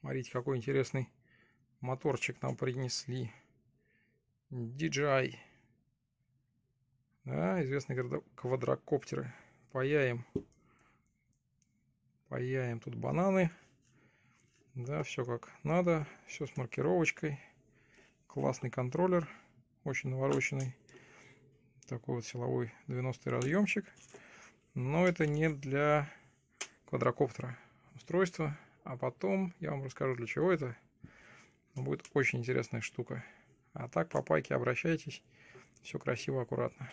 Смотрите, какой интересный моторчик нам принесли. DJI. Да, известные квадрокоптеры. Паяем. Паяем тут бананы. Да, все как надо. Все с маркировочкой. Классный контроллер. Очень навороченный. Такой вот силовой 90 разъемчик. Но это не для квадрокоптера устройство. А потом я вам расскажу, для чего это. Будет очень интересная штука. А так по пайке обращайтесь. Все красиво, аккуратно.